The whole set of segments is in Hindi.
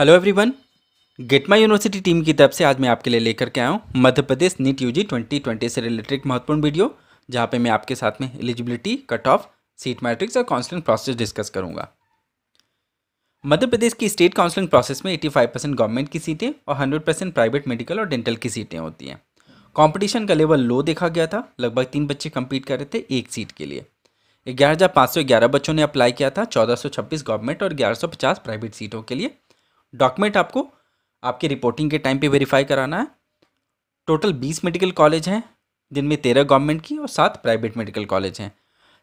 हेलो एवरीवन गेटमा यूनिवर्सिटी टीम की तरफ से आज मैं आपके लिए लेकर के आया हूँ मध्य प्रदेश नीट यूजी 2020 से रिलेटेड महत्वपूर्ण वीडियो जहाँ पे मैं आपके साथ में eligibility cut off seat matrix और काउंसलिंग प्रोसेस डिस्कस करूँगा मध्य प्रदेश की स्टेट काउंसलिंग प्रोसेस में 85 परसेंट गवर्नमेंट की सीटें और हंड्रेड परसेंट प्राइवेट मेडिकल और डेंटल की सीटें होती हैं कॉम्पिटिशन का लेवल लो देखा गया था लगभग तीन बच्चे कम्पीट कर रहे थे एक सीट के लिए ग्यारह हज़ार पाँच सौ ग्यारह बच्चों ने अप्लाई किया था चौदह सौ छब्बीस गवर्नमेंट और ग्यारह सौ पचास प्राइवेट सीटों के लिए डॉक्यूमेंट आपको आपके रिपोर्टिंग के टाइम पे वेरीफाई कराना है टोटल बीस मेडिकल कॉलेज हैं जिनमें तेरह गवर्नमेंट की और सात प्राइवेट मेडिकल कॉलेज हैं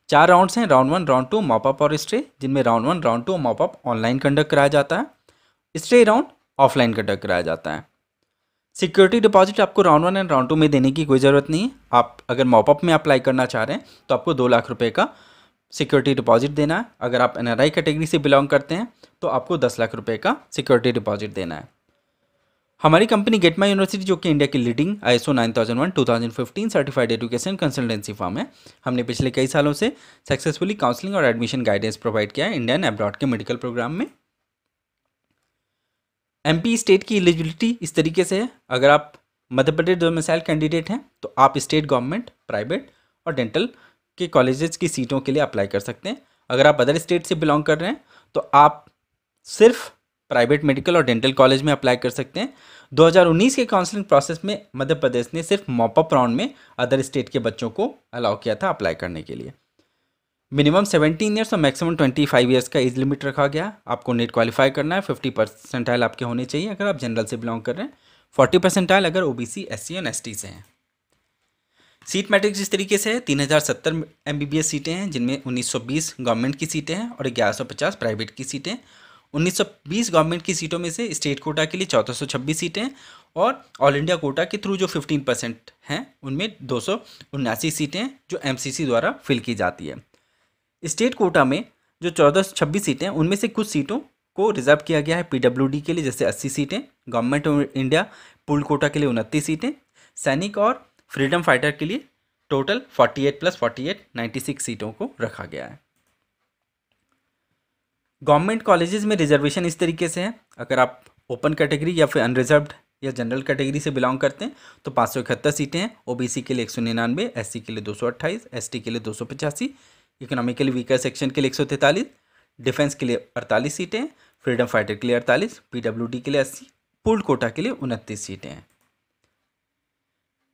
चार राउंड्स हैं round one round two mop up और स्ट्रे जिनमें round one round two mop up online conduct कराया जाता है स्ट्रे राउंड ऑफलाइन कंडक्ट कराया जाता है सिक्योरिटी डिपॉजिट आपको round one and round two में देने की कोई ज़रूरत नहीं है आप अगर मॉपअप में अप्लाई करना चाह रहे हैं तो आपको दो लाख रुपये का सिक्योरिटी डिपॉजिट देना है अगर आप एन कैटेगरी से बिलोंग करते हैं तो आपको दस लाख रुपये का सिक्योरिटी डिपॉजिट देना है हमारी कंपनी गेटमा यूनिवर्सिटी जो कि इंडिया की leading I S O nine thousand one two thousand fifteen certified education consultancy form है हमने पिछले कई सालों से सक्सेसफुली काउंसलिंग और एडमिशन गाइडेंस प्रोवाइड किया है इंडियन एब्रॉड के मेडिकल प्रोग्राम में एम स्टेट की एलिजिबिलिटी इस तरीके से है अगर आप मध्य प्रदेश दो मिसाइल कैंडिडेट हैं तो आप स्टेट गवर्नमेंट प्राइवेट और डेंटल के कॉलेजेस की सीटों के लिए अप्लाई कर सकते हैं अगर आप अदर स्टेट से बिलोंग कर रहे हैं तो आप सिर्फ प्राइवेट मेडिकल और डेंटल कॉलेज में अप्लाई कर सकते हैं 2019 के काउंसलिंग प्रोसेस में मध्य प्रदेश ने सिर्फ मॉपअप राउंड में अदर स्टेट के बच्चों को अलाउ किया था अप्लाई करने के लिए मिनिमम 17 ईयर्स और मैक्सिमम 25 ईयर्स का एज लिमिट रखा गया आपको नेट क्वालिफाई करना है 50 परसेंटाइल आपके होने चाहिए अगर आप जनरल से बिलोंग कर रहे हैं 40 परसेंटाइल अगर O B C S C S T से हैं सीट मैट्रिक्स जिस तरीके से है तीन हज़ार सत्तर एम बी बी एस सीटें हैं जिनमें उन्नीस सौ बीस गवर्नमेंट की सीटें हैं और ग्यारह सौ पचास प्राइवेट की सीटें 1920 गवर्नमेंट की सीटों में से स्टेट कोटा के लिए चौदह सीटें और ऑल इंडिया कोटा के थ्रू जो 15 परसेंट हैं उनमें दो सीटें जो एमसीसी द्वारा फिल की जाती है स्टेट कोटा में जो चौदह छब्बीस सीटें उनमें से कुछ सीटों को रिजर्व किया गया है पी के लिए जैसे अस्सी सीटें Government of India pool quota के लिए उनतीस सीटें सैनिक और फ्रीडम फाइटर के लिए टोटल 48 प्लस फोर्टी एट सीटों को रखा गया है गवर्नमेंट कॉलेजेस में रिजर्वेशन इस तरीके से है अगर आप ओपन कैटेगरी या फिर अनरिजर्व या जनरल कैटेगरी से बिलोंग करते हैं तो पाँच सौ इकहत्तर सीटें हैं ओबीसी के लिए एक सौ निन्यानवे एस के लिए दो सौ अट्ठाईस एस के लिए दो सौ पचासी इकोनॉमिकली वीकर सेक्शन के लिए एक सौ तैंतालीस डिफेंस के लिए अड़तालीस सीटें हैं फ्रीडम फाइटर के लिए अड़तालीस डी के लिए अस्सी पुल्ड कोटा के लिए उनतीस सीटें हैं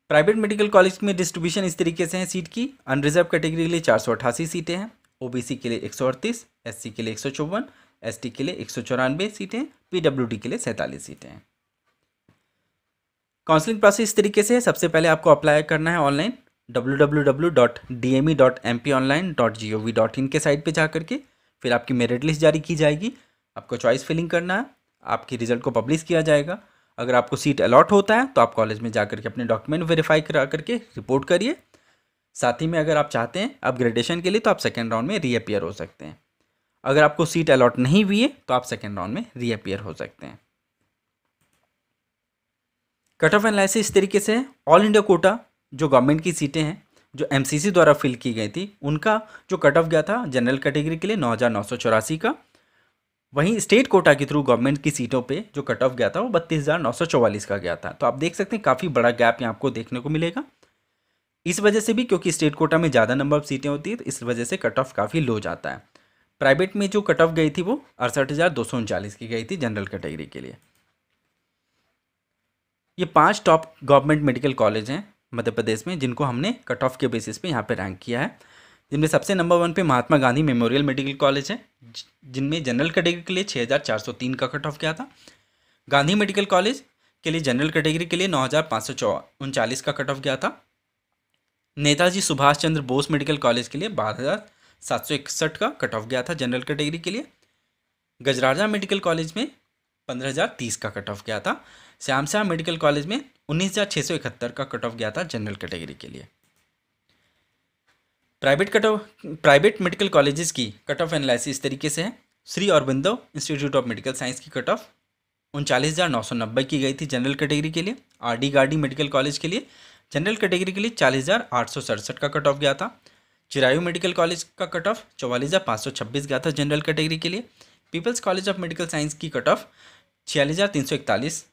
प्राइवेट मेडिकल कॉलेज में डिस्ट्रीब्यूशन इस तरीके से हैं सीट की अनरिजर्व कैटेगरी के लिए चार सौ अठासी सीटें हैं ओबीसी के लिए एक सौ अड़तीस के लिए एक सौ चौवन के लिए एक सौ चौरानवे सीटें पी के लिए सैंतालीस सीटें काउंसलिंग प्रोसेस इस तरीके से है सबसे पहले आपको अप्लाई करना है ऑनलाइन www.dme.mponline.gov.in e के साइट पे जा करके फिर आपकी मेरिट लिस्ट जारी की जाएगी आपको चॉइस फिलिंग करना है आपके रिजल्ट को पब्लिश किया जाएगा अगर आपको सीट अलॉट होता है तो आप कॉलेज में जा करके अपने डॉक्यूमेंट वेरीफाई करा करके रिपोर्ट करिए साथ ही में अगर आप चाहते हैं अपग्रेडेशन के लिए तो आप सेकेंड राउंड में रीअपियर हो सकते हैं अगर आपको सीट अलॉट नहीं हुई है तो आप सेकेंड राउंड में रीअपियर हो सकते हैं कट ऑफ एनालिसिस इस तरीके से ऑल इंडिया कोटा जो गवर्नमेंट की सीटें हैं जो एमसीसी द्वारा फिल की गई थी उनका जो कट ऑफ गया था जनरल कैटेगरी के लिए नौ का वहीं स्टेट कोटा के थ्रू गवर्नमेंट की सीटों पे जो कट ऑफ गया था वो बत्तीस हज़ार नौ सौ चौवालीस का गया था तो आप देख सकते हैं काफ़ी बड़ा गैप यहाँ आपको देखने को मिलेगा इस वजह से भी क्योंकि स्टेट कोटा में ज़्यादा नंबर ऑफ सीटें होती है तो इस वजह से कट ऑफ काफ़ी लो जाता है प्राइवेट में जो कट ऑफ गई थी वो अड़सठ हज़ार दो सौ उनचालीस की गई थी जनरल कैटेगरी के लिए ये पांच टॉप गवर्नमेंट मेडिकल कॉलेज हैं मध्य प्रदेश में जिनको हमने कट ऑफ के बेसिस पे यहाँ पे रैंक किया है जिनमें सबसे नंबर वन पे Mahatma Gandhi memorial medical college है जिनमें जनरल कैटेगरी के लिए 6403 का कट ऑफ किया था गांधी मेडिकल कॉलेज के लिए जनरल कैटेगरी के लिए नौ का कट ऑफ गया था नेताजी सुभाष चंद्र बोस मेडिकल कॉलेज के लिए बारह हज़ार सात सौ इकसठ का कट ऑफ गया था जनरल कैटेगरी के लिए गजराजा मेडिकल कॉलेज में पंद्रह हज़ार तीस का कट ऑफ गया था श्याम श्याम मेडिकल कॉलेज में उन्नीस हज़ार छः सौ इकहत्तर का कट ऑफ गया था जनरल कैटेगरी के लिए private cut off private medical colleges की कट ऑफ एनालिसिस इस तरीके से है Shri Aurobindo institute of medical science की कट ऑफ उनचालीस हज़ार नौ सौ नब्बे की गई थी जनरल कैटेगरी के लिए R D Gardi medical college के लिए जनरल कैटेगरी के लिए चालीस हज़ार आठ सौ सड़सठ का कट ऑफ गया था चिरायु मेडिकल कॉलेज का कट ऑफ चौवालीस हज़ार पाँच सौ छब्बीस गया था जनरल कैटेगरी के लिए People's college of medical science की कट ऑफ छियालीस हज़ार तीन सौ इकतालीस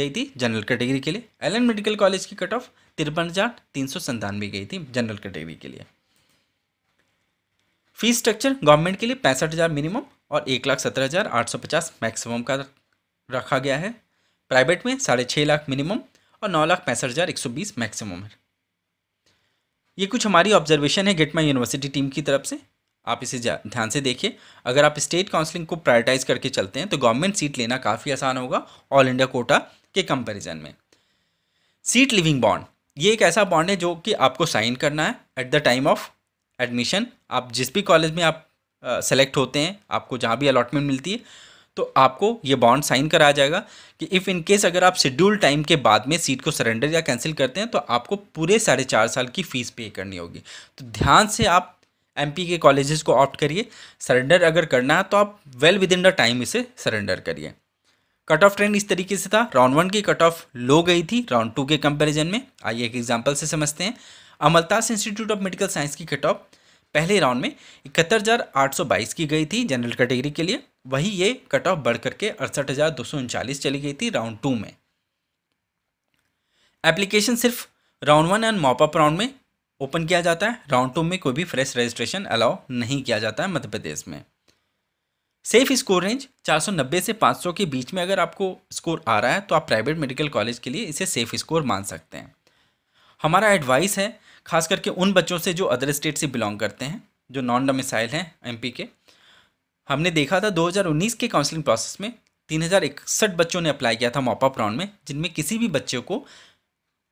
गई थी जनरल कैटेगरी के लिए एल मेडिकल कॉलेज की कट ऑफ तिरपन हज़ार तीन सौ संतानवे गई थी जनरल कैटेगरी के लिए फीस स्ट्रक्चर गवर्नमेंट के लिए पैंसठ हज़ार मिनिमम और एक लाख सत्रह हज़ार आठ सौ पचास मैक्सिमम का रखा गया है प्राइवेट में साढ़े छः लाख मिनिमम और नौ लाख पैंसठ हज़ार एक सौ बीस मैक्सिमम है ये कुछ हमारी ऑब्जर्वेशन है गेट माई यूनिवर्सिटी टीम की तरफ से आप इसे ध्यान से देखिए अगर आप स्टेट काउंसलिंग को प्रायोरिटाइज करके चलते हैं तो गवर्नमेंट सीट लेना काफ़ी आसान होगा ऑल इंडिया कोटा के कंपेरिजन में सीट लिविंग बॉन्ड ये एक ऐसा बॉन्ड है जो कि आपको साइन करना है at the time of admission आप जिस भी कॉलेज में आप सेलेक्ट uh, होते हैं आपको जहाँ भी अलॉटमेंट मिलती है तो आपको ये बॉन्ड साइन कराया जाएगा कि इफ़ इन केस अगर आप शेड्यूल टाइम के बाद में सीट को सरेंडर या कैंसिल करते हैं तो आपको पूरे साढ़े चार साल की फ़ीस पे करनी होगी तो ध्यान से आप एमपी के कॉलेजेस को ऑप्ट करिए सरेंडर अगर करना है तो आप well within the time इसे सरेंडर करिए कट ऑफ ट्रेंड इस तरीके से था राउंड वन की कट ऑफ लो गई थी राउंड टू के कंपेरिजन में आइए एक एग्जाम्पल से समझते हैं Amaltas institute of medical science की कट ऑफ पहले राउंड में इकहत्तर की गई थी जनरल कैटेगरी के लिए वहीं ये कट ऑफ बढ़ करके अड़सठ हज़ार दो सौ उनचालीस चली गई थी राउंड टू में एप्लीकेशन सिर्फ round one and mop up round में ओपन किया जाता है राउंड टू में कोई भी फ्रेश रजिस्ट्रेशन अलाउ नहीं किया जाता है मध्य प्रदेश में सेफ स्कोर रेंज 490 से 500 के बीच में अगर आपको स्कोर आ रहा है तो आप प्राइवेट मेडिकल कॉलेज के लिए इसे सेफ स्कोर मान सकते हैं हमारा एडवाइस है खास करके उन बच्चों से जो अदर स्टेट से बिलोंग करते हैं जो नॉन डोमिसाइल हैं एम के हमने देखा था 2019 के काउंसलिंग प्रोसेस में तीन बच्चों ने अप्लाई किया था मॉपअप राउंड में जिनमें किसी भी बच्चे को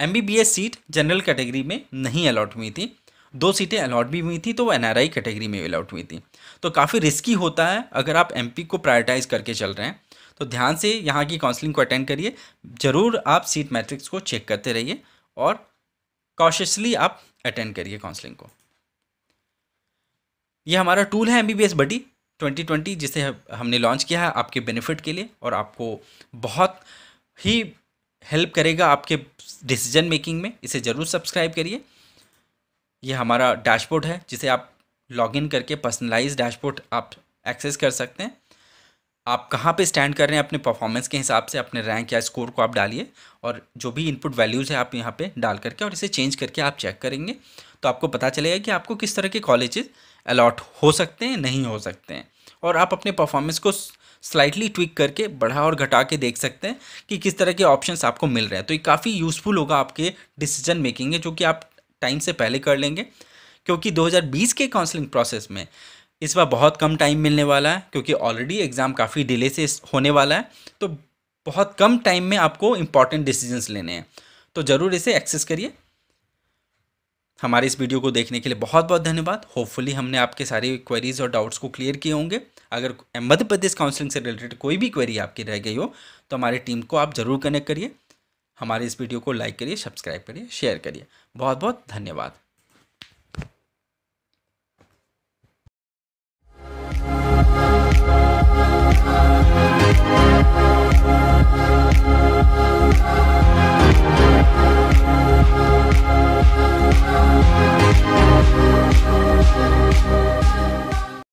एम सीट जनरल कैटेगरी में नहीं अलाउट हुई थी दो सीटें अलॉट भी हुई थी तो वो एन कैटेगरी में अलाउट हुई थी तो काफ़ी रिस्की होता है अगर आप एम को प्रायोरिटाइज करके चल रहे हैं तो ध्यान से यहाँ की काउंसलिंग को अटेंड करिए ज़रूर आप सीट मैट्रिक्स को चेक करते रहिए और कॉशियसली आप अटेंड करिए काउंसलिंग को ये हमारा टूल है M B B S buddy 2020 जिसे हमने लॉन्च किया है आपके बेनिफिट के लिए और आपको बहुत ही हेल्प करेगा आपके डिसीजन मेकिंग में इसे ज़रूर सब्सक्राइब करिए यह हमारा डैशबोर्ड है जिसे आप लॉगिन करके पर्सनलाइज डैशबोर्ड आप एक्सेस कर सकते हैं आप कहाँ पे स्टैंड कर रहे हैं अपने परफॉर्मेंस के हिसाब से अपने रैंक या स्कोर को आप डालिए और जो भी इनपुट वैल्यूज़ है आप यहाँ पे डाल करके और इसे चेंज करके आप चेक करेंगे तो आपको पता चलेगा कि आपको किस तरह के कॉलेजेस अलॉट हो सकते हैं नहीं हो सकते हैं और आप अपने परफॉर्मेंस को स्लाइटली ट्विक करके बढ़ा और घटा के देख सकते हैं कि किस तरह के ऑप्शंस आपको मिल रहे हैं तो ये काफ़ी यूज़फुल होगा आपके डिसीजन मेकिंग में जो कि आप टाइम से पहले कर लेंगे क्योंकि 2020 के काउंसलिंग प्रोसेस में इस बार बहुत कम टाइम मिलने वाला है क्योंकि ऑलरेडी एग्ज़ाम काफ़ी डिले से होने वाला है तो बहुत कम टाइम में आपको इंपॉर्टेंट डिसीजंस लेने हैं तो ज़रूर इसे एक्सेस करिए हमारे इस वीडियो को देखने के लिए बहुत बहुत धन्यवाद होपफुली हमने आपके सारी क्वेरीज और डाउट्स को क्लियर किए होंगे अगर मध्य प्रदेश काउंसलिंग से रिलेटेड कोई भी क्वेरी आपकी रह गई हो तो हमारी टीम को आप ज़रूर कनेक्ट करिए हमारे इस वीडियो को लाइक करिए सब्सक्राइब करिए शेयर करिए बहुत बहुत धन्यवाद